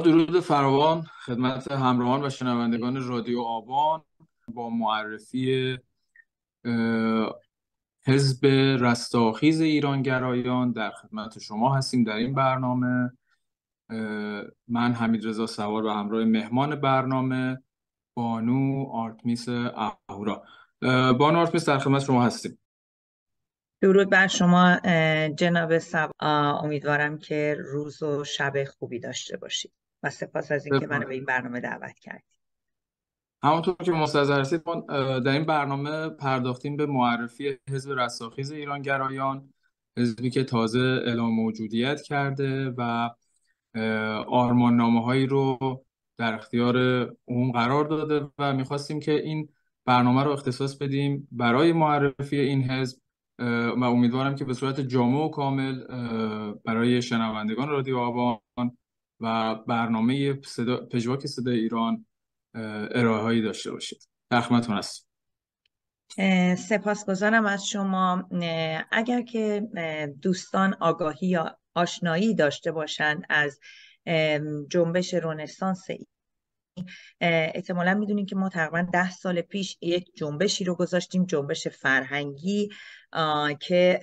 درود فراوان خدمت همراهان و شنوندگان رادیو آبان با معرفی حزب رستاخیز ایرانگرایان در خدمت شما هستیم در این برنامه من حمید رضا سوار و همراه مهمان برنامه بانو آرتمیس اهورا بانو آرتمیس در خدمت شما هستیم درود بر شما جناب امیدوارم که روز و شب خوبی داشته باشید و سپاس از اینکه منو به این برنامه دعوت کردید همونطور که مستظر هستید در این برنامه پرداختیم به معرفی حزب رستاخیز ایرانگرایان حزبی که تازه اعلام موجودیت کرده و آرمان نامه هایی رو در اختیار اون قرار داده و میخواستیم که این برنامه رو اختصاص بدیم برای معرفی این حزب و امیدوارم که به صورت جامع و کامل برای شنوندگان رادیو آبان و برنامه صدا... پژواک ایران ارائه هایی داشته باشید در است سپاسگزارم از شما اگر که دوستان آگاهی یا آشنایی داشته باشند از جنبش رونسانس احتمالا میدونیم که ما تقریبا ده سال پیش یک جنبشی رو گذاشتیم جنبش فرهنگی که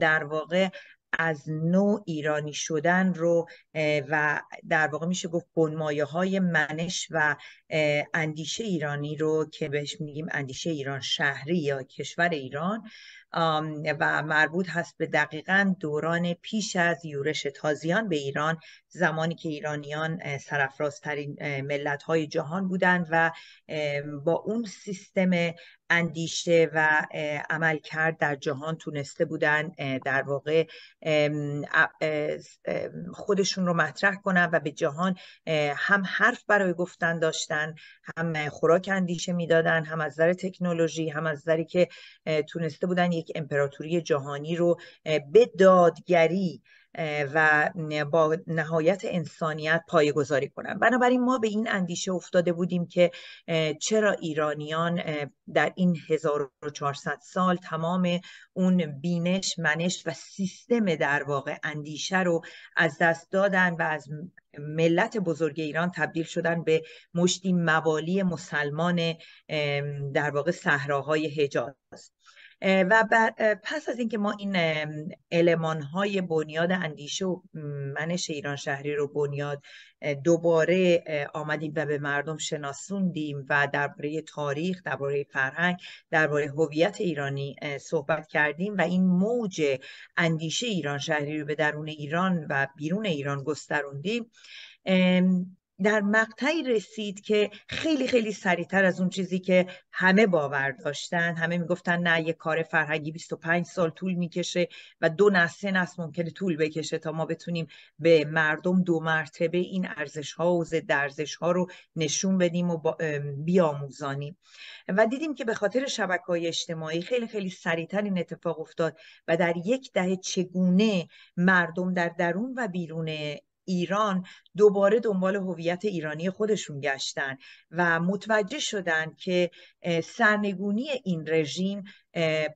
در واقع از نوع ایرانی شدن رو و در واقع میشه گفت بنمایه های منش و اندیشه ایرانی رو که بهش میگیم اندیشه ایران شهری یا کشور ایران و مربوط هست به دقیقا دوران پیش از یورش تازیان به ایران زمانی که ایرانیان سرفرازترین ملت های جهان بودند و با اون سیستم اندیشه و عمل کرد در جهان تونسته بودن در واقع خودشون رو مطرح کنن و به جهان هم حرف برای گفتن داشتن هم خوراک اندیشه میدادن هم از نظر تکنولوژی هم از نظری که تونسته بودن یک امپراتوری جهانی رو به دادگری و با نهایت انسانیت پایگذاری کنن بنابراین ما به این اندیشه افتاده بودیم که چرا ایرانیان در این 1400 سال تمام اون بینش منش و سیستم در واقع اندیشه رو از دست دادن و از ملت بزرگ ایران تبدیل شدن به مشتی موالی مسلمان در واقع صحراهای حجاز و پس از اینکه ما این علمان های بنیاد اندیشه و منش ایران شهری رو بنیاد دوباره آمدیم و به مردم شناسوندیم و درباره تاریخ درباره فرهنگ درباره هویت ایرانی صحبت کردیم و این موج اندیشه ایران شهری رو به درون ایران و بیرون ایران گستروندیم در مقطعی رسید که خیلی خیلی سریعتر از اون چیزی که همه باور داشتن همه میگفتن نه یه کار فرهنگی 25 سال طول میکشه و دو نسل ممکنه طول بکشه تا ما بتونیم به مردم دو مرتبه این ارزش ها و ضد ها رو نشون بدیم و بیاموزانیم و دیدیم که به خاطر شبکه های اجتماعی خیلی خیلی سریعتر این اتفاق افتاد و در یک دهه چگونه مردم در درون و بیرون ایران دوباره دنبال هویت ایرانی خودشون گشتن و متوجه شدن که سرنگونی این رژیم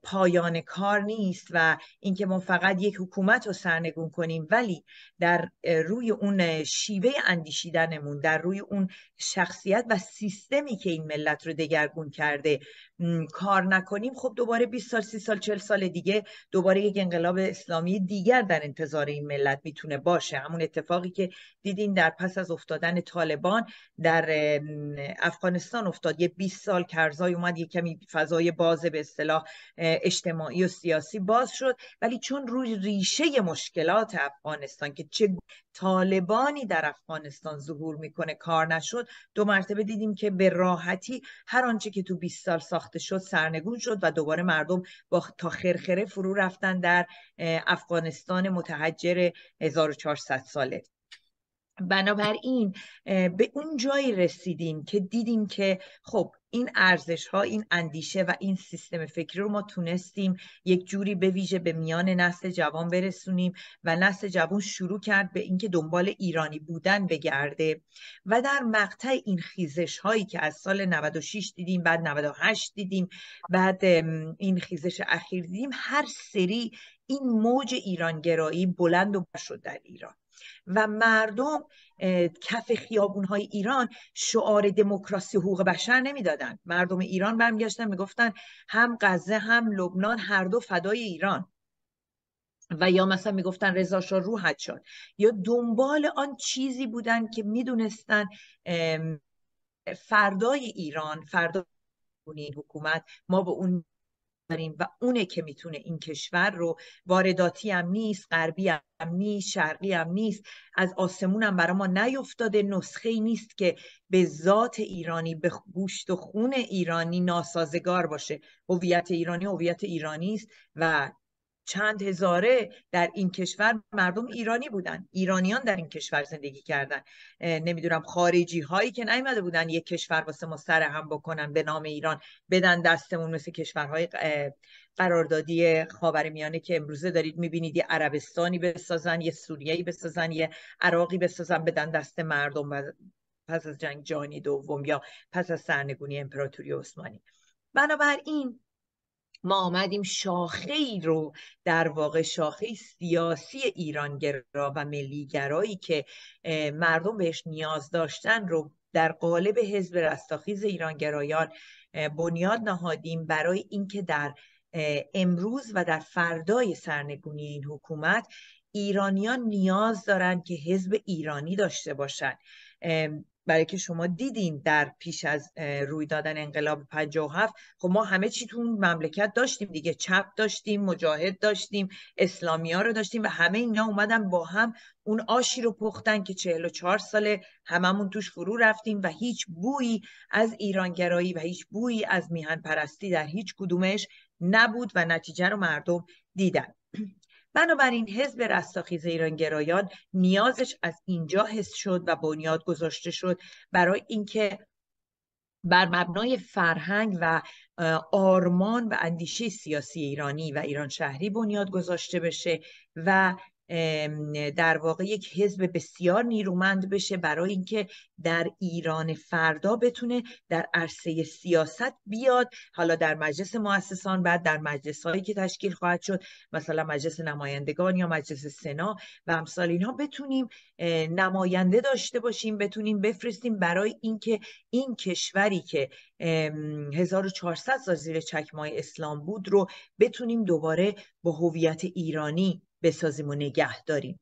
پایان کار نیست و اینکه ما فقط یک حکومت رو سرنگون کنیم ولی در روی اون شیوه اندیشیدنمون در روی اون شخصیت و سیستمی که این ملت رو دگرگون کرده کار نکنیم خب دوباره 20 سال 30 سال 40 سال دیگه دوباره یک انقلاب اسلامی دیگر در انتظار این ملت میتونه باشه همون اتفاقی که دیدین در پس از افتادن طالبان در افغانستان افتاد یه 20 سال کرزای اومد یه کمی فضای باز به اصطلاح اجتماعی و سیاسی باز شد ولی چون روی ریشه مشکلات افغانستان که چه طالبانی در افغانستان ظهور میکنه کار نشد دو مرتبه دیدیم که به راحتی هر آنچه که تو 20 سال ساخته شد سرنگون شد و دوباره مردم با تا خرخره فرو رفتن در افغانستان متحجر 1400 ساله بنابراین به اون جایی رسیدیم که دیدیم که خب این ارزش ها این اندیشه و این سیستم فکری رو ما تونستیم یک جوری به ویژه به میان نسل جوان برسونیم و نسل جوان شروع کرد به اینکه دنبال ایرانی بودن بگرده و در مقطع این خیزش هایی که از سال 96 دیدیم بعد 98 دیدیم بعد این خیزش اخیر دیدیم هر سری این موج ایرانگرایی بلند و شد در ایران و مردم کف خیابون های ایران شعار دموکراسی حقوق بشر نمیدادند مردم ایران برمیگشتن میگفتن هم غزه هم لبنان هر دو فدای ایران و یا مثلا میگفتن رضا شاه روحت شد یا دنبال آن چیزی بودن که میدونستن فردای ایران فردای این حکومت ما به اون داریم و اونه که میتونه این کشور رو وارداتی هم نیست غربی هم نیست شرقی هم نیست از آسمون هم برای ما نیفتاده نسخه ای نیست که به ذات ایرانی به گوشت و خون ایرانی ناسازگار باشه هویت ایرانی هویت ایرانی است و چند هزاره در این کشور مردم ایرانی بودن ایرانیان در این کشور زندگی کردن نمیدونم خارجی هایی که نیامده بودن یک کشور واسه ما سر هم بکنن به نام ایران بدن دستمون مثل کشورهای قراردادی میانه که امروزه دارید میبینید یه عربستانی بسازن یه سوریایی بسازن یه عراقی بسازن بدن دست مردم و پس از جنگ جهانی دوم یا پس از سرنگونی امپراتوری عثمانی بنابراین ما آمدیم شاخه ای رو در واقع شاخه سیاسی ایرانگرا و ملیگرایی که مردم بهش نیاز داشتن رو در قالب حزب رستاخیز ایرانگرایان بنیاد نهادیم برای اینکه در امروز و در فردای سرنگونی این حکومت ایرانیان نیاز دارند که حزب ایرانی داشته باشند برای که شما دیدین در پیش از روی دادن انقلاب 57 خب ما همه چی تو اون مملکت داشتیم دیگه چپ داشتیم مجاهد داشتیم اسلامی ها رو داشتیم و همه اینا اومدن با هم اون آشی رو پختن که چهار ساله هممون توش فرو رفتیم و هیچ بویی از ایرانگرایی و هیچ بویی از میهن پرستی در هیچ کدومش نبود و نتیجه رو مردم دیدن بنابراین حزب رستاخیز ایرانگرایان نیازش از اینجا حس شد و بنیاد گذاشته شد برای اینکه بر مبنای فرهنگ و آرمان و اندیشه سیاسی ایرانی و ایران شهری بنیاد گذاشته بشه و در واقع یک حزب بسیار نیرومند بشه برای اینکه در ایران فردا بتونه در عرصه سیاست بیاد حالا در مجلس مؤسسان بعد در مجلس هایی که تشکیل خواهد شد مثلا مجلس نمایندگان یا مجلس سنا و امثال اینها بتونیم نماینده داشته باشیم بتونیم بفرستیم برای اینکه این کشوری که 1400 سال زیر چکمای اسلام بود رو بتونیم دوباره با هویت ایرانی بسازیم و نگه داریم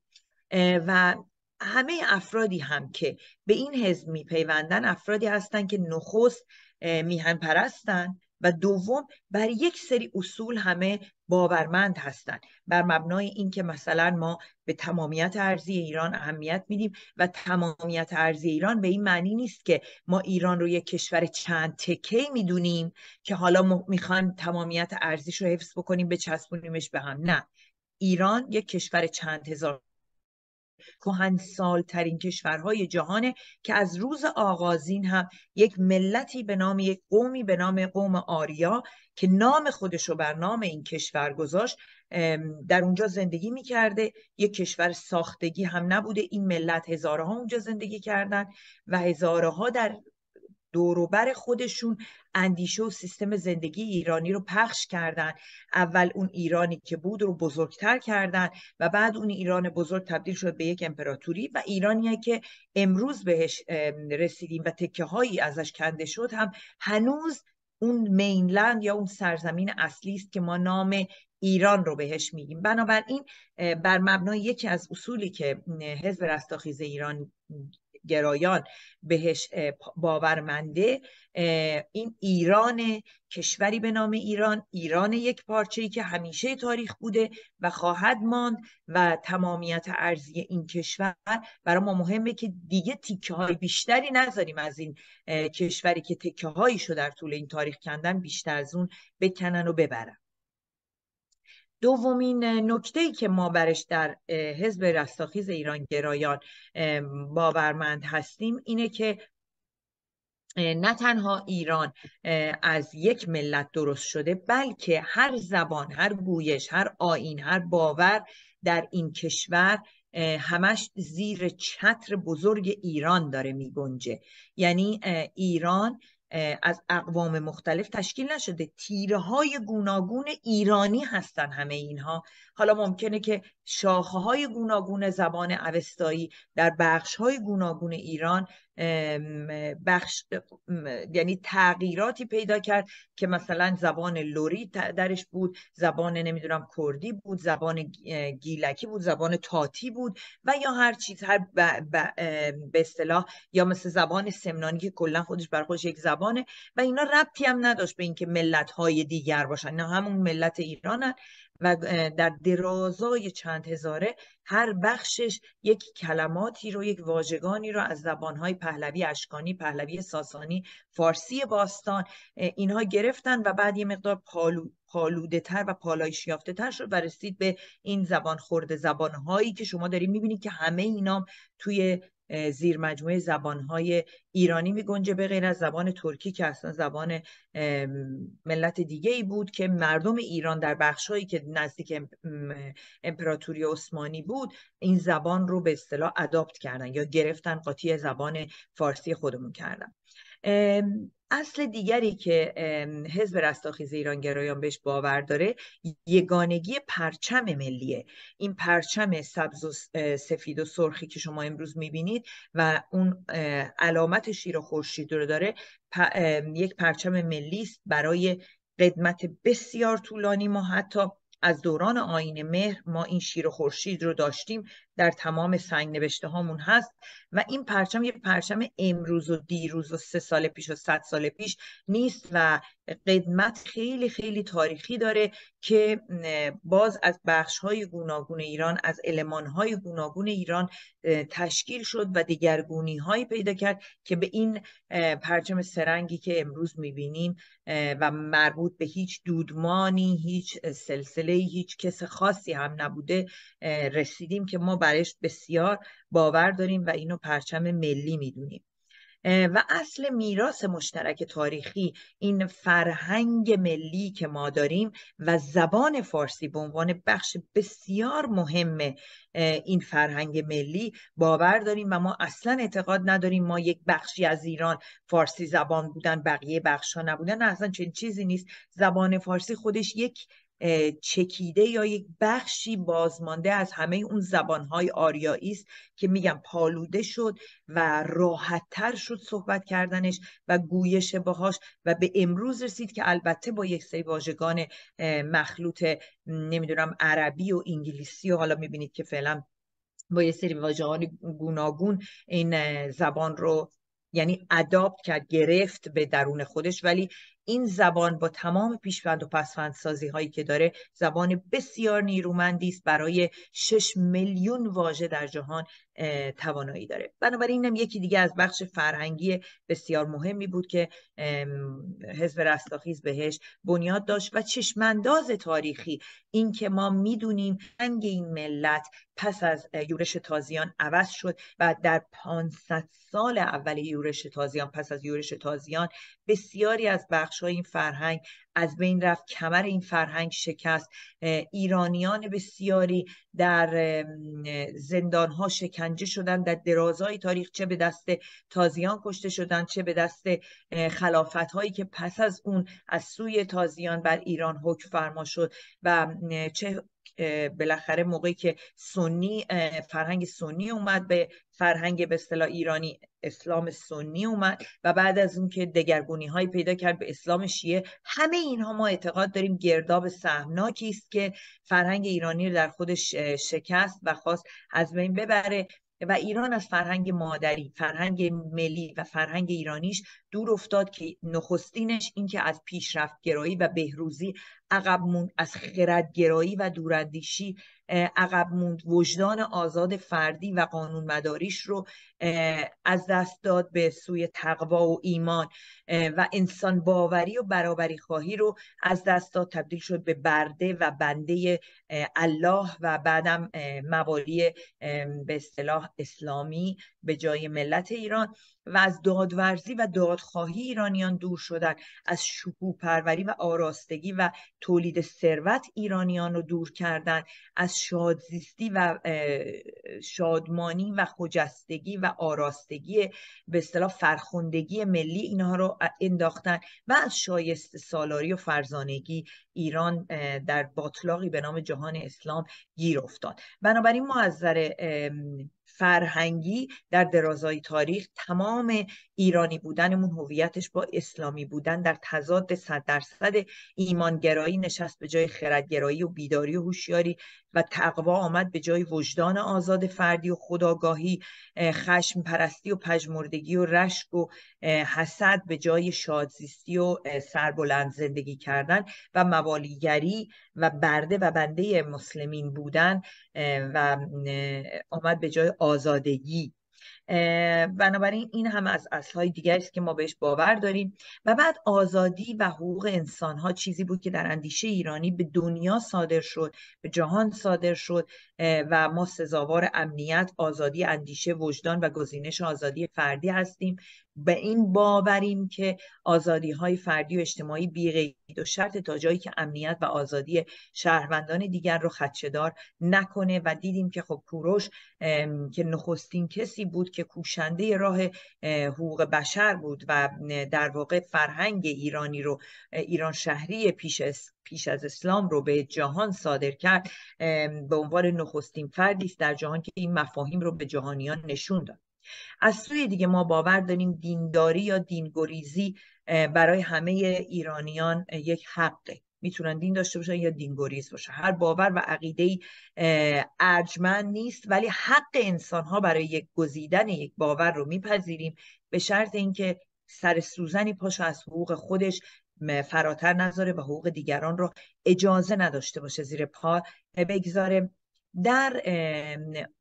و همه افرادی هم که به این حزب میپیوندن افرادی هستند که نخست میهن پرستن و دوم بر یک سری اصول همه باورمند هستند بر مبنای اینکه مثلا ما به تمامیت ارزی ایران اهمیت میدیم و تمامیت ارزی ایران به این معنی نیست که ما ایران رو یک کشور چند تکه میدونیم که حالا میخوان تمامیت ارزیش رو حفظ بکنیم بچسبونیمش به هم نه ایران یک کشور چند هزار سال ترین کشورهای جهانه که از روز آغازین هم یک ملتی به نام یک قومی به نام قوم آریا که نام خودش رو بر نام این کشور گذاشت در اونجا زندگی میکرده یک کشور ساختگی هم نبوده این ملت هزارها اونجا زندگی کردن و هزارها در دوروبر خودشون اندیشه و سیستم زندگی ایرانی رو پخش کردن اول اون ایرانی که بود رو بزرگتر کردن و بعد اون ایران بزرگ تبدیل شد به یک امپراتوری و ایرانیه که امروز بهش رسیدیم و تکه هایی ازش کنده شد هم هنوز اون مینلند یا اون سرزمین اصلی است که ما نام ایران رو بهش میگیم بنابراین بر مبنای یکی از اصولی که حزب رستاخیز ایران گرایان بهش باورمنده این ایران کشوری به نام ایران ایران یک پارچه‌ای که همیشه تاریخ بوده و خواهد ماند و تمامیت ارزی این کشور برای ما مهمه که دیگه تیکه های بیشتری نذاریم از این کشوری که تکه هایی در طول این تاریخ کندن بیشتر از اون بکنن و ببرن دومین نکته ای که ما برش در حزب رستاخیز ایران گرایان باورمند هستیم اینه که نه تنها ایران از یک ملت درست شده بلکه هر زبان هر گویش هر آین هر باور در این کشور همش زیر چتر بزرگ ایران داره می یعنی ایران از اقوام مختلف تشکیل نشده تیره های گوناگون ایرانی هستن همه اینها حالا ممکنه که شاخه های گوناگون زبان اوستایی در بخش های گوناگون ایران بخش یعنی تغییراتی پیدا کرد که مثلا زبان لوری درش بود زبان نمیدونم کردی بود زبان گیلکی بود زبان تاتی بود و یا هر چیز هر به اصطلاح یا مثل زبان سمنانی که کلا خودش بر خودش یک زبانه و اینا ربطی هم نداشت به اینکه ملت های دیگر باشن نه همون ملت ایرانن و در درازای چند هزاره هر بخشش یک کلماتی رو یک واژگانی رو از زبانهای پهلوی اشکانی پهلوی ساسانی فارسی باستان اینها گرفتن و بعد یه مقدار پالو پالوده تر و پالایش یافته تر شد و رسید به این زبان خورده زبانهایی که شما داریم میبینید که همه اینام توی زیر مجموعه زبانهای ایرانی می گنجه به غیر از زبان ترکی که اصلا زبان ملت دیگه ای بود که مردم ایران در بخشهایی که نزدیک امپراتوری عثمانی بود این زبان رو به اصطلاح اداپت کردن یا گرفتن قاطی زبان فارسی خودمون کردن اصل دیگری که حزب رستاخیز گرایان بهش باور داره یگانگی پرچم ملیه این پرچم سبز و سفید و سرخی که شما امروز میبینید و اون علامت شیر و خورشید رو داره یک پرچم ملی است برای قدمت بسیار طولانی ما حتی از دوران آین مهر ما این شیر و خورشید رو داشتیم در تمام سنگ نوشته هامون هست و این پرچم یه پرچم امروز و دیروز و سه سال پیش و صد سال پیش نیست و قدمت خیلی خیلی تاریخی داره که باز از بخش های گوناگون ایران از علمان های گوناگون ایران تشکیل شد و دیگرگونی هایی پیدا کرد که به این پرچم سرنگی که امروز میبینیم و مربوط به هیچ دودمانی هیچ سلسله هیچ کس خاصی هم نبوده رسیدیم که ما بسیار باور داریم و اینو پرچم ملی میدونیم و اصل میراث مشترک تاریخی این فرهنگ ملی که ما داریم و زبان فارسی به عنوان بخش بسیار مهم این فرهنگ ملی باور داریم و ما اصلا اعتقاد نداریم ما یک بخشی از ایران فارسی زبان بودن بقیه بخش ها نبودن اصلا چنین چیزی نیست زبان فارسی خودش یک چکیده یا یک بخشی بازمانده از همه اون زبانهای آریایی است که میگم پالوده شد و راحتتر شد صحبت کردنش و گویش باهاش و به امروز رسید که البته با یک سری واژگان مخلوط نمیدونم عربی و انگلیسی و حالا میبینید که فعلا با یه سری واژگان گوناگون این زبان رو یعنی ادابت کرد گرفت به درون خودش ولی این زبان با تمام پیشوند و پسفند سازی هایی که داره زبان بسیار نیرومندی است برای 6 میلیون واژه در جهان توانایی داره بنابراین اینم یکی دیگه از بخش فرهنگی بسیار مهمی بود که حزب رستاخیز بهش بنیاد داشت و چشمانداز تاریخی اینکه ما میدونیم انگ این ملت پس از یورش تازیان عوض شد و در 500 سال اول یورش تازیان پس از یورش تازیان بسیاری از بخش این فرهنگ از بین رفت کمر این فرهنگ شکست ایرانیان بسیاری در ها شکنجه شدند در درازای تاریخ چه به دست تازیان کشته شدند چه به دست خلافت هایی که پس از اون از سوی تازیان بر ایران حکم فرما شد و چه بالاخره موقعی که سنی فرهنگ سنی اومد به فرهنگ به اصطلاح ایرانی اسلام سنی اومد و بعد از اون که دگرگونی های پیدا کرد به اسلام شیعه همه اینها ما اعتقاد داریم گرداب سهمناکی است که فرهنگ ایرانی رو در خودش شکست و خواست از بین ببره و ایران از فرهنگ مادری فرهنگ ملی و فرهنگ ایرانیش دور افتاد که نخستینش اینکه از پیشرفت گرایی و بهروزی عقب موند از گرایی و دوراندیشی عقب موند وجدان آزاد فردی و قانون مداریش رو از دست داد به سوی تقوا و ایمان و انسان باوری و برابری خواهی رو از دست داد تبدیل شد به برده و بنده الله و بعدم موالی به اصطلاح اسلامی به جای ملت ایران و از دادورزی و دادخواهی ایرانیان دور شدن از شکوه پروری و آراستگی و تولید ثروت ایرانیان رو دور کردن از شادزیستی و شادمانی و خجستگی و آراستگی به اصطلاح فرخندگی ملی اینها رو انداختن و از شایست سالاری و فرزانگی ایران در باطلاقی به نام جهان اسلام گیر افتاد بنابراین ما از ذره فرهنگی در درازای تاریخ تمام ایرانی بودنمون هویتش با اسلامی بودن در تضاد صد درصد ایمانگرایی نشست به جای خردگرایی و بیداری و هوشیاری و تقوا آمد به جای وجدان آزاد فردی و خداگاهی خشم پرستی و پژمردگی و رشک و حسد به جای شادزیستی و سربلند زندگی کردن و موالیگری و برده و بنده مسلمین بودن و آمد به جای آزادگی بنابراین این هم از اصلهای دیگری است که ما بهش باور داریم و بعد آزادی و حقوق انسان ها چیزی بود که در اندیشه ایرانی به دنیا صادر شد به جهان صادر شد و ما سزاوار امنیت آزادی اندیشه وجدان و گزینش آزادی فردی هستیم به این باوریم که آزادی های فردی و اجتماعی بیغید و شرط تا جایی که امنیت و آزادی شهروندان دیگر رو خدشدار نکنه و دیدیم که خب کوروش که نخستین کسی بود که که کوشنده راه حقوق بشر بود و در واقع فرهنگ ایرانی رو ایران شهری پیش پیش از اسلام رو به جهان صادر کرد به عنوان نخستین فردی است در جهان که این مفاهیم رو به جهانیان نشون داد از سوی دیگه ما باور داریم دینداری یا دینگریزی برای همه ایرانیان یک حقه میتونن دین داشته باشن یا دینگوریز باشه هر باور و عقیده ای ارجمند نیست ولی حق انسان ها برای یک گزیدن یک باور رو میپذیریم به شرط اینکه سر سوزنی پاش از حقوق خودش فراتر نذاره و حقوق دیگران رو اجازه نداشته باشه زیر پا بگذاره در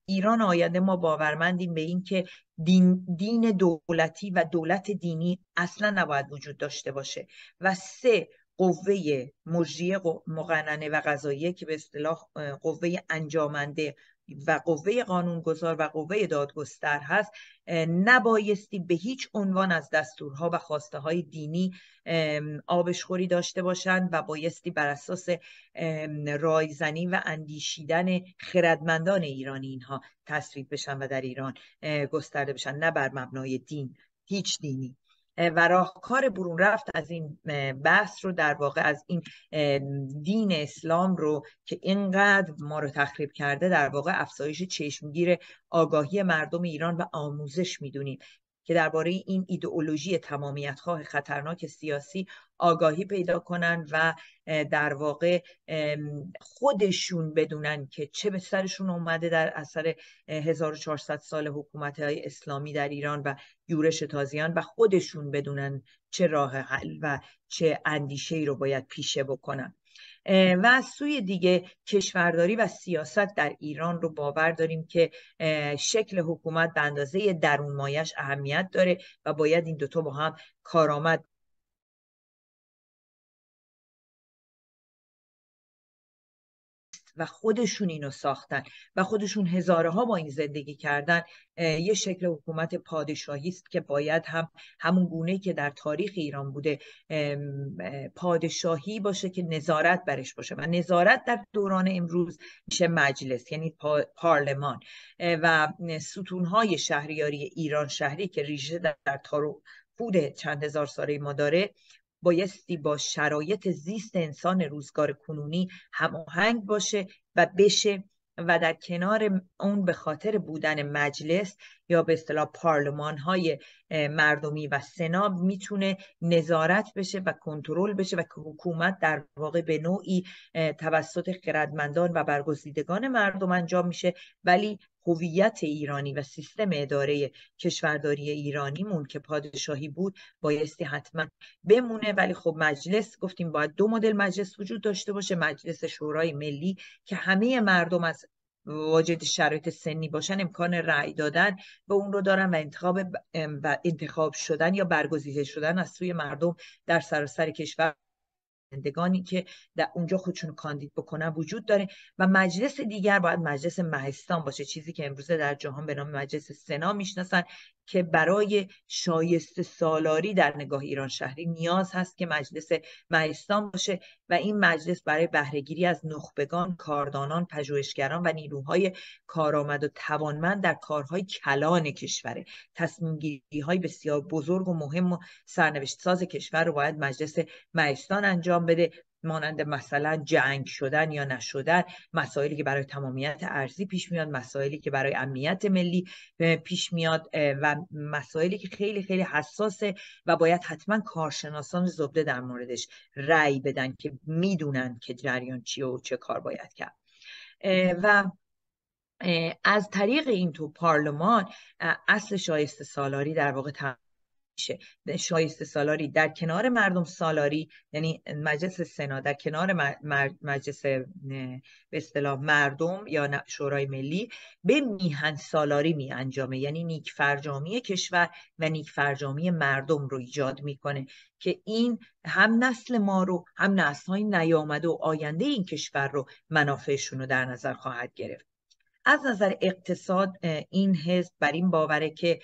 ایران آینده ما باورمندیم به اینکه دین, دین دولتی و دولت دینی اصلا نباید وجود داشته باشه و سه قوه مجریه مقننه و قضاییه که به اصطلاح قوه انجامنده و قوه قانونگذار و قوه دادگستر هست نبایستی به هیچ عنوان از دستورها و خواسته های دینی آبشخوری داشته باشند و بایستی بر اساس رایزنی و اندیشیدن خردمندان ایرانی اینها تصویب بشن و در ایران گسترده بشن نه بر مبنای دین هیچ دینی و راهکار برون رفت از این بحث رو در واقع از این دین اسلام رو که اینقدر ما رو تخریب کرده در واقع افزایش چشمگیر آگاهی مردم ایران و آموزش میدونیم که درباره این ایدئولوژی تمامیتخواه خطرناک سیاسی آگاهی پیدا کنن و در واقع خودشون بدونن که چه به سرشون اومده در اثر 1400 سال حکومت های اسلامی در ایران و یورش تازیان و خودشون بدونن چه راه حل و چه اندیشه ای رو باید پیشه بکنن و از سوی دیگه کشورداری و سیاست در ایران رو باور داریم که شکل حکومت به اندازه درون مایش اهمیت داره و باید این دوتا با هم کارآمد و خودشون اینو ساختن و خودشون هزارها با این زندگی کردن یه شکل حکومت پادشاهی است که باید هم همون گونه که در تاریخ ایران بوده پادشاهی باشه که نظارت برش باشه و نظارت در دوران امروز میشه مجلس یعنی پارلمان و ستونهای شهریاری ایران شهری که ریشه در, تارو بوده چند هزار ساله ما داره بایستی با شرایط زیست انسان روزگار کنونی هماهنگ باشه و بشه و در کنار اون به خاطر بودن مجلس یا به اصطلاح پارلمان های مردمی و سنا میتونه نظارت بشه و کنترل بشه و حکومت در واقع به نوعی توسط خردمندان و برگزیدگان مردم انجام میشه ولی هویت ایرانی و سیستم اداره کشورداری ایرانیمون که پادشاهی بود بایستی حتما بمونه ولی خب مجلس گفتیم باید دو مدل مجلس وجود داشته باشه مجلس شورای ملی که همه مردم از واجد شرایط سنی باشن امکان رأی دادن به اون رو دارن و انتخاب و انتخاب شدن یا برگزیده شدن از سوی مردم در سراسر کشور نمایندگانی که در اونجا خودشون کاندید بکنن وجود داره و مجلس دیگر باید مجلس مهستان باشه چیزی که امروزه در جهان به نام مجلس سنا میشناسن که برای شایسته سالاری در نگاه ایران شهری نیاز هست که مجلس مجلسان باشه و این مجلس برای بهرهگیری از نخبگان کاردانان پژوهشگران و نیروهای کارآمد و توانمند در کارهای کلان کشوره تصمیمگیری های بسیار بزرگ و مهم و سرنوشت ساز کشور رو باید مجلس مجلسان انجام بده مانند مثلا جنگ شدن یا نشدن مسائلی که برای تمامیت ارزی پیش میاد مسائلی که برای امنیت ملی پیش میاد و مسائلی که خیلی خیلی حساسه و باید حتما کارشناسان زبده در موردش رأی بدن که میدونن که جریان چیه و چه کار باید کرد و از طریق این تو پارلمان اصل شایسته سالاری در واقع میشه شایسته سالاری در کنار مردم سالاری یعنی مجلس سنا در کنار مجلس به اصطلاح مردم یا شورای ملی به میهن سالاری می انجامه یعنی نیک فرجامی کشور و نیک فرجامی مردم رو ایجاد میکنه که این هم نسل ما رو هم نسل های نیامده و آینده این کشور رو منافعشون رو در نظر خواهد گرفت از نظر اقتصاد این حزب بر این باوره که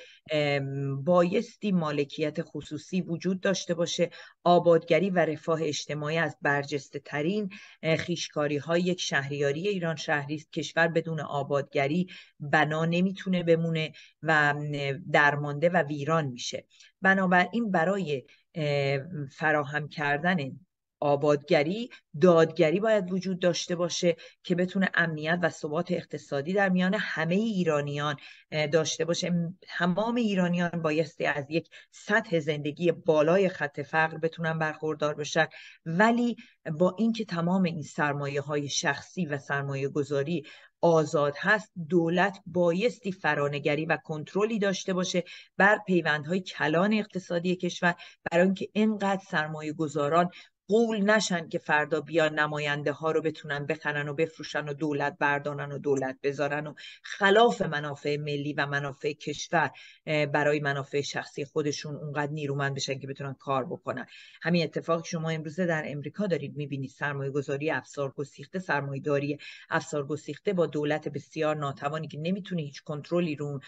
بایستی مالکیت خصوصی وجود داشته باشه آبادگری و رفاه اجتماعی از برجسته ترین خیشکاری های یک شهریاری ایران شهری است کشور بدون آبادگری بنا نمیتونه بمونه و درمانده و ویران میشه بنابراین برای فراهم کردن آبادگری دادگری باید وجود داشته باشه که بتونه امنیت و ثبات اقتصادی در میان همه ایرانیان داشته باشه تمام ایرانیان بایستی از یک سطح زندگی بالای خط فقر بتونن برخوردار بشن ولی با اینکه تمام این سرمایه های شخصی و سرمایه گذاری آزاد هست دولت بایستی فرانگری و کنترلی داشته باشه بر پیوندهای کلان اقتصادی کشور برای اینکه اینقدر سرمایه گذاران قول نشن که فردا بیان نماینده ها رو بتونن بخنن و بفروشن و دولت بردانن و دولت بذارن و خلاف منافع ملی و منافع کشور برای منافع شخصی خودشون اونقدر نیرومند بشن که بتونن کار بکنن همین اتفاق شما امروزه در امریکا دارید میبینید سرمایه گذاری افسار گسیخته سرمایه داری گسیخته با دولت بسیار ناتوانی که نمیتونه هیچ کنترلی رو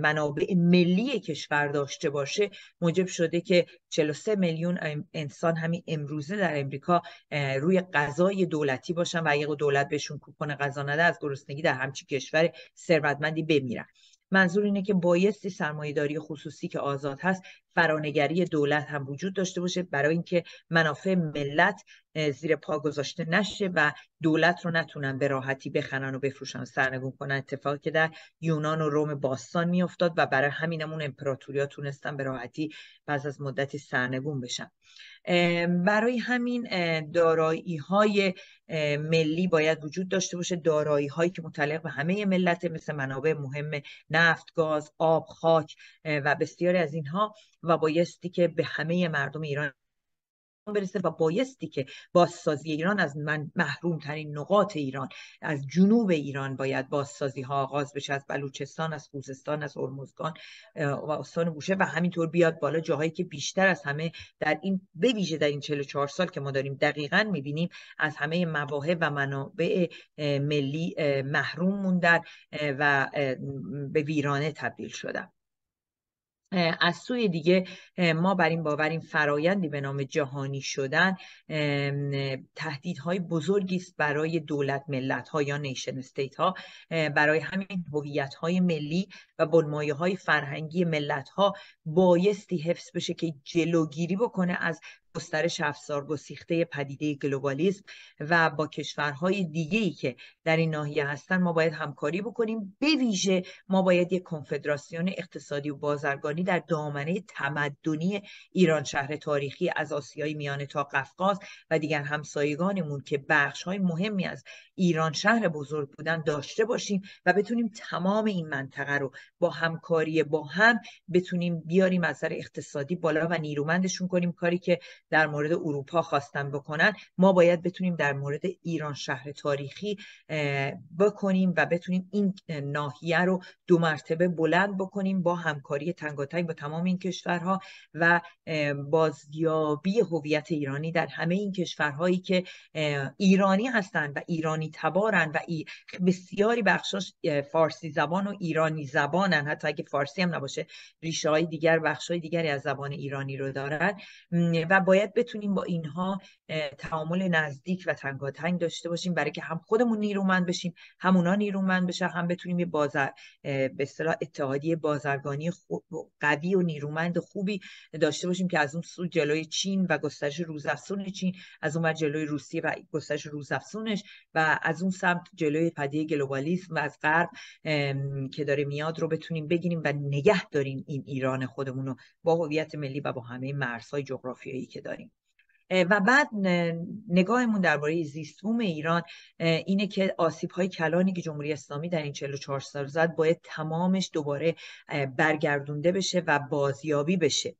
منابع ملی کشور داشته باشه موجب شده که 43 میلیون انسان همین امروز روزه در امریکا روی غذای دولتی باشن و اگه دولت بهشون کوپن غذا نده از گرسنگی در همچی کشور ثروتمندی بمیرن منظور اینه که بایستی سرمایهداری خصوصی که آزاد هست فرانگری دولت هم وجود داشته باشه برای اینکه منافع ملت زیر پا گذاشته نشه و دولت رو نتونن به راحتی بخرن و بفروشن و سرنگون کنن اتفاقی که در یونان و روم باستان میافتاد و برای همینمون ها تونستن به راحتی پس از مدتی سرنگون بشن برای همین دارایی های ملی باید وجود داشته باشه دارایی هایی که متعلق به همه ملت مثل منابع مهم نفت گاز آب خاک و بسیاری از اینها و بایستی که به همه مردم ایران برسه و بایستی که بازسازی ایران از من محروم ترین نقاط ایران از جنوب ایران باید بازسازی ها آغاز بشه از بلوچستان از خوزستان از هرمزگان و استان بوشه و همینطور بیاد بالا جاهایی که بیشتر از همه در این بویژه در این 44 سال که ما داریم دقیقا میبینیم از همه مواهب و منابع ملی محروم موندن و به ویرانه تبدیل شدن از سوی دیگه ما بر این باوریم فرایندی به نام جهانی شدن تهدیدهای بزرگی است برای دولت ملت ها یا نیشن استیت ها برای همین هویت های ملی و بنمایه های فرهنگی ملت ها بایستی حفظ بشه که جلوگیری بکنه از گسترش افزار گسیخته پدیده گلوبالیسم و با کشورهای دیگه که در این ناحیه هستن ما باید همکاری بکنیم به ویژه ما باید یک کنفدراسیون اقتصادی و بازرگانی در دامنه تمدنی ایران شهر تاریخی از آسیای میانه تا قفقاز و دیگر همسایگانمون که بخش های مهمی از ایران شهر بزرگ بودن داشته باشیم و بتونیم تمام این منطقه رو با همکاری با هم بتونیم بیاریم از اقتصادی بالا و نیرومندشون کنیم کاری که در مورد اروپا خواستن بکنن ما باید بتونیم در مورد ایران شهر تاریخی بکنیم و بتونیم این ناحیه رو دو مرتبه بلند بکنیم با همکاری تنگاتنگ با تمام این کشورها و بازیابی هویت ایرانی در همه این کشورهایی که ایرانی هستند و ایرانی تبارن و ای بسیاری بخشاش فارسی زبان و ایرانی زبانن حتی اگه فارسی هم نباشه ریشه های دیگر بخش های دیگری از زبان ایرانی رو دارن و باید باید بتونیم با اینها تعامل نزدیک و تنگاتنگ داشته باشیم برای که هم خودمون نیرومند بشیم هم اونا نیرومند بشه هم بتونیم یه بازر به اصطلاح اتحادیه بازرگانی قوی و نیرومند خوبی داشته باشیم که از اون سو جلوی چین و گسترش روزافزون چین از اون جلوی روسیه و گسترش روزافزونش و از اون سمت جلوی پدیه گلوبالیسم و از غرب که داره میاد رو بتونیم بگیریم و نگه داریم این ایران خودمون رو با هویت ملی و با همه مرزهای جغرافیایی که و بعد نگاهمون درباره زیست بوم ایران اینه که آسیب های کلانی که جمهوری اسلامی در این 44 سال زد باید تمامش دوباره برگردونده بشه و بازیابی بشه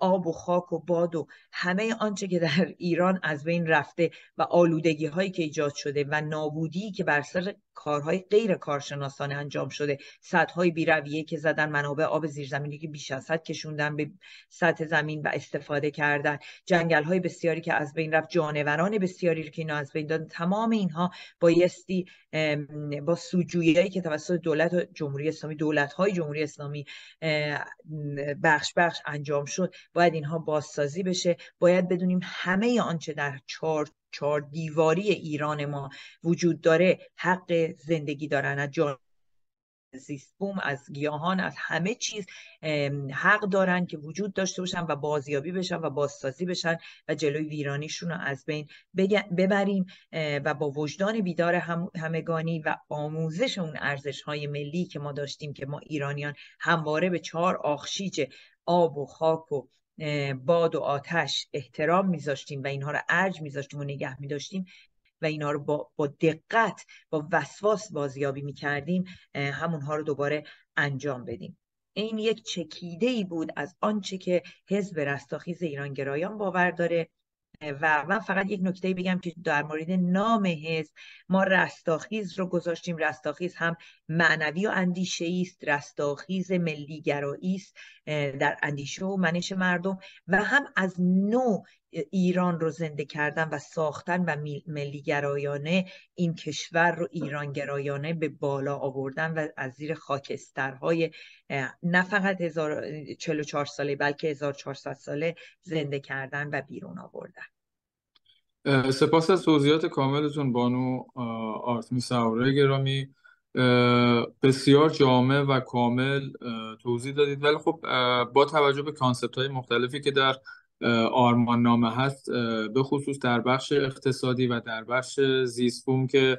آب و خاک و باد و همه آنچه که در ایران از بین رفته و آلودگی هایی که ایجاد شده و نابودی که بر سر کارهای غیر کارشناسانه انجام شده سدهای بیرویه که زدن منابع آب زیرزمینی که بیش از حد کشوندن به سطح زمین و استفاده کردن جنگل های بسیاری که از بین رفت جانوران بسیاری که اینا از بین دادن تمام اینها بایستی با سوجویی که توسط دولت جمهوری اسلامی دولت های جمهوری اسلامی بخش بخش انجام شد باید اینها بازسازی بشه باید بدونیم همه آنچه در چهار چهار دیواری ایران ما وجود داره حق زندگی دارن از زیست از گیاهان از همه چیز حق دارن که وجود داشته باشن و بازیابی بشن و بازسازی بشن و جلوی ویرانیشون رو از بین ببریم و با وجدان بیدار همگانی و آموزش اون ارزش های ملی که ما داشتیم که ما ایرانیان همواره به چهار آخشیج آب و خاک و باد و آتش احترام میذاشتیم و اینها رو ارج میذاشتیم و نگه میداشتیم و اینها رو با, دقت با وسواس بازیابی میکردیم همونها رو دوباره انجام بدیم این یک چکیده ای بود از آنچه که حزب رستاخیز ایرانگرایان باور داره و من فقط یک نکته بگم که در مورد نام حزب ما رستاخیز رو گذاشتیم رستاخیز هم معنوی و اندیشه است رستاخیز ملیگرایی است در اندیشه و منش مردم و هم از نوع ایران رو زنده کردن و ساختن و ملی گرایانه این کشور رو ایران گرایانه به بالا آوردن و از زیر خاکسترهای نه فقط 44 ساله بلکه 1400 ساله زنده کردن و بیرون آوردن سپاس از توضیحات کاملتون بانو آرتمی سوره گرامی بسیار جامع و کامل توضیح دادید ولی خب با توجه به کانسپت های مختلفی که در آرمان نامه هست به خصوص در بخش اقتصادی و در بخش زیستبوم که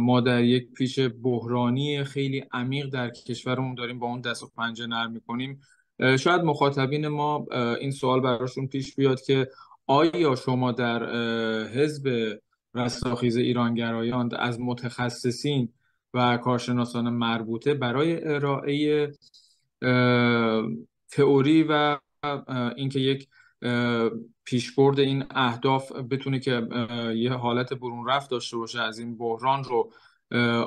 ما در یک پیش بحرانی خیلی عمیق در کشورمون داریم با اون دست و پنجه نرم میکنیم شاید مخاطبین ما این سوال براشون پیش بیاد که آیا شما در حزب رستاخیز ایرانگرایان از متخصصین و کارشناسان مربوطه برای ارائه تئوری و اینکه یک پیشبرد این اهداف بتونه که یه حالت برون رفت داشته باشه از این بحران رو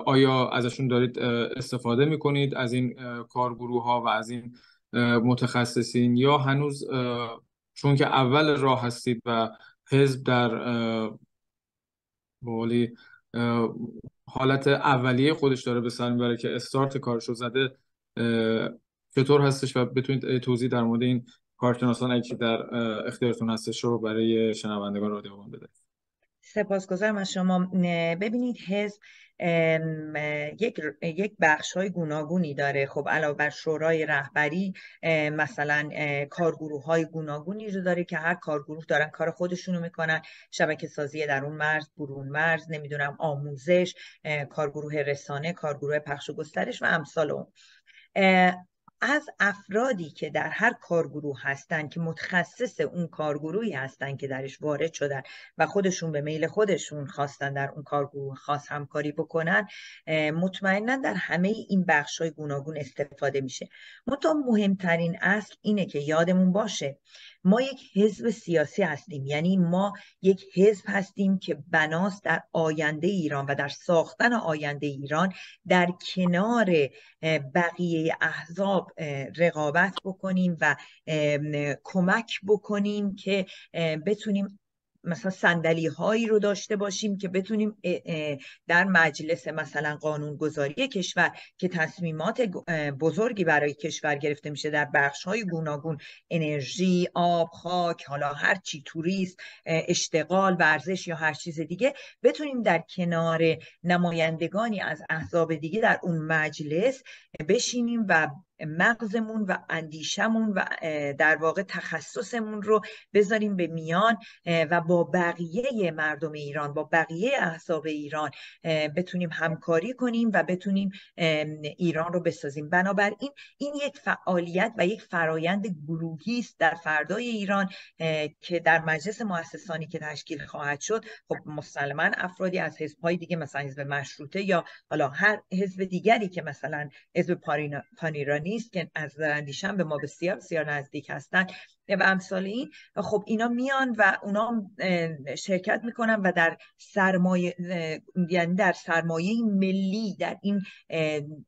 آیا ازشون دارید استفاده میکنید از این کارگروه ها و از این متخصصین یا هنوز چون که اول راه هستید و حزب در بالی حالت اولیه خودش داره به سر میبره که استارت کارش رو زده چطور هستش و بتونید توضیح در مورد این کارشناسان اگه در اختیارتون هستش رو برای شنوندگان رادیو بام بدارید سپاسگزارم از شما ببینید حزب یک یک بخش های گوناگونی داره خب علاوه بر شورای رهبری مثلا کارگروه های گوناگونی رو داره که هر کارگروه دارن کار خودشونو میکنن شبکه سازی در اون مرز برون مرز نمیدونم آموزش کارگروه رسانه کارگروه پخش و گسترش و امثال اون از افرادی که در هر کارگروه هستند که متخصص اون کارگروهی هستند که درش وارد شدن و خودشون به میل خودشون خواستن در اون کارگروه خاص همکاری بکنن مطمئنا در همه این بخش های گوناگون استفاده میشه منتها مهمترین اصل اینه که یادمون باشه ما یک حزب سیاسی هستیم یعنی ما یک حزب هستیم که بناست در آینده ایران و در ساختن آینده ایران در کنار بقیه احزاب رقابت بکنیم و کمک بکنیم که بتونیم مثلا صندلی هایی رو داشته باشیم که بتونیم در مجلس مثلا گذاری کشور که تصمیمات بزرگی برای کشور گرفته میشه در بخش های گوناگون انرژی آب خاک حالا هر چی توریست اشتغال ورزش یا هر چیز دیگه بتونیم در کنار نمایندگانی از احزاب دیگه در اون مجلس بشینیم و مغزمون و اندیشمون و در واقع تخصصمون رو بذاریم به میان و با بقیه مردم ایران با بقیه احزاب ایران بتونیم همکاری کنیم و بتونیم ایران رو بسازیم بنابراین این یک فعالیت و یک فرایند گروهی است در فردای ایران که در مجلس مؤسسانی که تشکیل خواهد شد خب مسلما افرادی از حزبهای دیگه مثلا حزب مشروطه یا حالا هر حزب دیگری که مثلا حزب پانیرانی نیست که از اندیشن به ما بسیار بسیار نزدیک هستند و امثال این خب اینا میان و اونا شرکت میکنن و در سرمایه یعنی در سرمایه ملی در این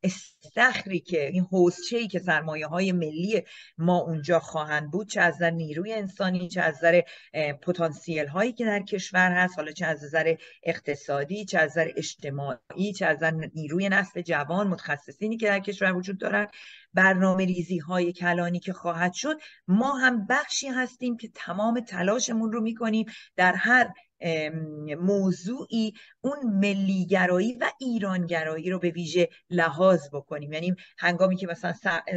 استخری که این حوزچه که سرمایه های ملی ما اونجا خواهند بود چه از نظر نیروی انسانی چه از نظر پتانسیل هایی که در کشور هست حالا چه از نظر اقتصادی چه از نظر اجتماعی چه از نظر نیروی نسل جوان متخصصینی که در کشور وجود دارن برنامه ریزی های کلانی که خواهد شد ما هم بخشی هستیم که تمام تلاشمون رو میکنیم در هر موضوعی اون ملیگرایی و ایرانگرایی رو به ویژه لحاظ بکنیم یعنی هنگامی که مثلا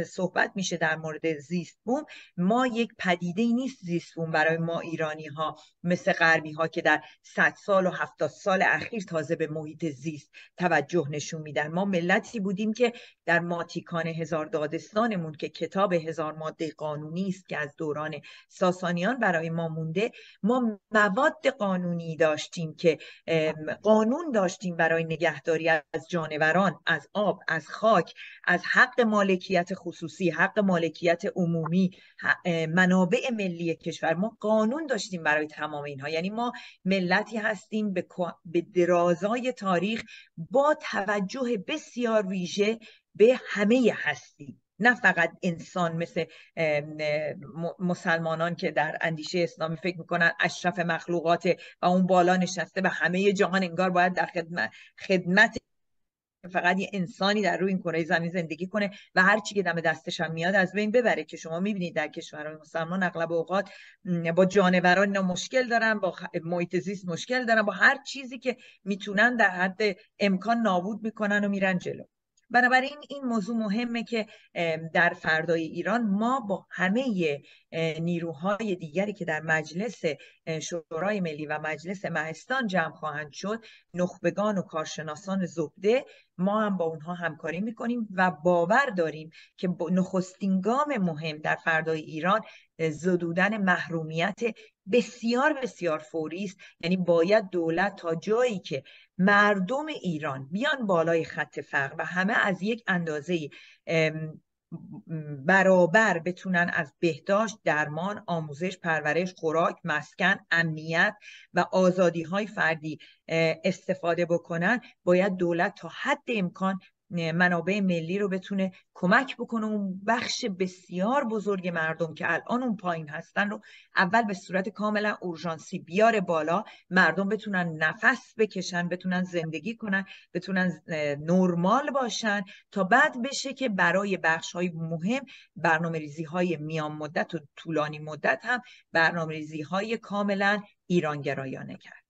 صحبت میشه در مورد زیست بوم ما یک پدیده نیست زیست بوم برای ما ایرانی ها مثل غربی ها که در 100 سال و 70 سال اخیر تازه به محیط زیست توجه نشون میدن ما ملتی بودیم که در ماتیکان هزار دادستانمون که کتاب هزار ماده قانونی است که از دوران ساسانیان برای ما مونده ما مواد قانونی قانونی داشتیم که بله. قانون داشتیم برای نگهداری از جانوران از آب از خاک از حق مالکیت خصوصی حق مالکیت عمومی منابع ملی کشور ما قانون داشتیم برای تمام اینها یعنی ما ملتی هستیم به درازای تاریخ با توجه بسیار ویژه به همه هستیم نه فقط انسان مثل مسلمانان که در اندیشه اسلامی فکر میکنن اشرف مخلوقات و اون بالا نشسته و همه جهان انگار باید در خدمت, خدمت فقط یه انسانی در روی این کره زمین زندگی کنه و هر چی که دم دستش هم میاد از بین ببره که شما میبینید در کشورهای مسلمان اغلب اوقات با جانوران اینا مشکل دارن با محیط زیست مشکل دارن با هر چیزی که میتونن در حد امکان نابود میکنن و میرن جلو بنابراین این موضوع مهمه که در فردای ایران ما با همه نیروهای دیگری که در مجلس شورای ملی و مجلس مهستان جمع خواهند شد نخبگان و کارشناسان زبده ما هم با اونها همکاری میکنیم و باور داریم که نخستین گام مهم در فردای ایران زدودن محرومیت بسیار بسیار فوری است یعنی باید دولت تا جایی که مردم ایران بیان بالای خط فقر و همه از یک اندازه برابر بتونن از بهداشت، درمان، آموزش، پرورش، خوراک، مسکن، امنیت و آزادی های فردی استفاده بکنن باید دولت تا حد امکان منابع ملی رو بتونه کمک بکنه اون بخش بسیار بزرگ مردم که الان اون پایین هستن رو اول به صورت کاملا اورژانسی بیاره بالا مردم بتونن نفس بکشن بتونن زندگی کنن بتونن نرمال باشن تا بعد بشه که برای بخش های مهم برنامه ریزی های میان مدت و طولانی مدت هم برنامه ریزی های کاملا ایرانگرایانه کرد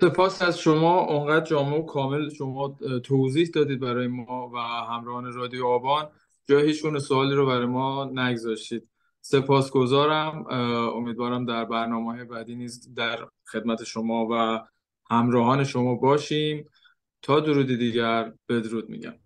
سپاس از شما اونقدر جامع و کامل شما توضیح دادید برای ما و همراهان رادیو آبان جای هیچگونه سوالی رو برای ما نگذاشتید گذارم امیدوارم در برنامه بعدی نیز در خدمت شما و همراهان شما باشیم تا درود دیگر بدرود میگم